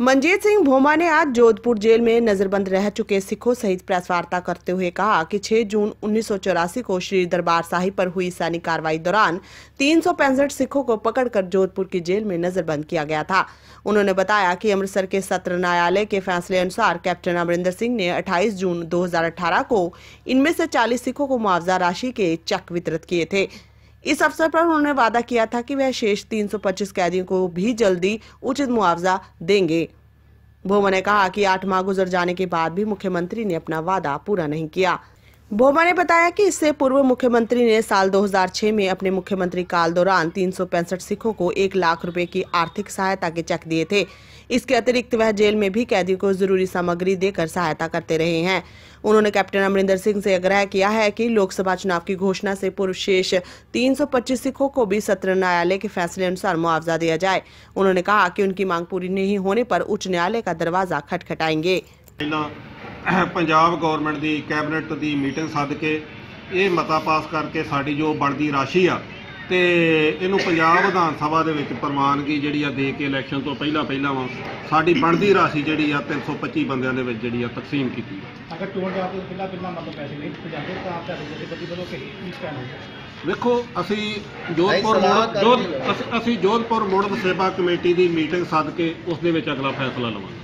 मंजीत सिंह भोमा ने आज जोधपुर जेल में नजरबंद रह चुके सिखों सहित प्रेस वार्ता करते हुए कहा कि 6 जून उन्नीस को श्री दरबार साहिब पर हुई सैनिक कार्रवाई दौरान तीन सिखों को पकड़कर जोधपुर की जेल में नजरबंद किया गया था उन्होंने बताया कि अमृतसर के सत्र न्यायालय के फैसले अनुसार कैप्टन अमरिंदर सिंह ने 28 जून 2018 को इनमें से 40 सिखों को मुआवजा राशि के चेक वितरित किए थे इस अवसर पर उन्होंने वादा किया था कि वह शेष 325 कैदियों को भी जल्दी उचित मुआवजा देंगे भोमा ने कहा कि आठ माह गुजर जाने के बाद भी मुख्यमंत्री ने अपना वादा पूरा नहीं किया बोमा ने बताया कि इससे पूर्व मुख्यमंत्री ने साल 2006 में अपने मुख्यमंत्री काल दौरान तीन सिखों को एक लाख रुपए की आर्थिक सहायता के चेक दिए थे इसके अतिरिक्त वह जेल में भी कैदियों को जरूरी सामग्री देकर सहायता करते रहे हैं उन्होंने कैप्टन अमरिंदर सिंह से आग्रह किया है कि लोकसभा चुनाव की घोषणा से पूर्व शेष तीन सिखों को भी सत्र न्यायालय के फैसले अनुसार मुआवजा दिया जाए उन्होंने कहा की उनकी मांग पूरी नहीं होने आरोप उच्च न्यायालय का दरवाजा खटखटाएंगे ਪੰਜਾਬ ਗਵਰਨਮੈਂਟ ਦੀ ਕੈਬਨਿਟ ਦੀ ਮੀਟਿੰਗ ਸੱਦ ਕੇ ਇਹ ਮਤਾ ਪਾਸ ਕਰਕੇ ਸਾਡੀ ਜੋ ਬਣਦੀ ਰਾਸ਼ੀ ਆ ਤੇ ਇਹਨੂੰ ਪੰਜਾਬ ਵਿਧਾਨ ਸਭਾ ਦੇ ਵਿੱਚ ਪ੍ਰਵਾਨਗੀ ਜਿਹੜੀ ਆ ਦੇ ਕੇ ਇਲੈਕਸ਼ਨ ਤੋਂ ਪਹਿਲਾਂ ਪਹਿਲਾਂ ਵਾਂ ਸਾਡੀ ਬਣਦੀ ਰਾਸ਼ੀ ਜਿਹੜੀ ਆ 325 ਬੰਦਿਆਂ ਦੇ ਵਿੱਚ ਜਿਹੜੀ ਆ ਤਕਸੀਮ ਕੀਤੀ ਅਗਰ ਚੋਣ ਜਾਬ ਤੋਂ ਪਹਿਲਾਂ ਪਹਿਲਾਂ ਮਤਲਬ ਪੈਸੇ ਨਹੀਂ ਜਾਂਦੇ ਤਾਂ ਆਪ ਤੁਹਾਡੇ ਜਿਹੜੇ ਬੱਦੀ ਕੇ ਕਿਹੜੀ ਚੀਜ਼ ਕਹਿਣਾ ਵੇਖੋ ਅਸੀਂ ਜੋਧਪੁਰ ਮੋੜ ਅਸੀਂ ਜੋਧਪੁਰ ਮੋੜ ਸੇਵਾ ਕਮੇਟੀ ਦੀ ਮੀਟਿੰਗ ਸੱਦ ਕੇ ਉਸ ਦੇ ਵਿੱਚ ਅਗਲਾ ਫੈਸਲਾ ਲਵਾਂਗੇ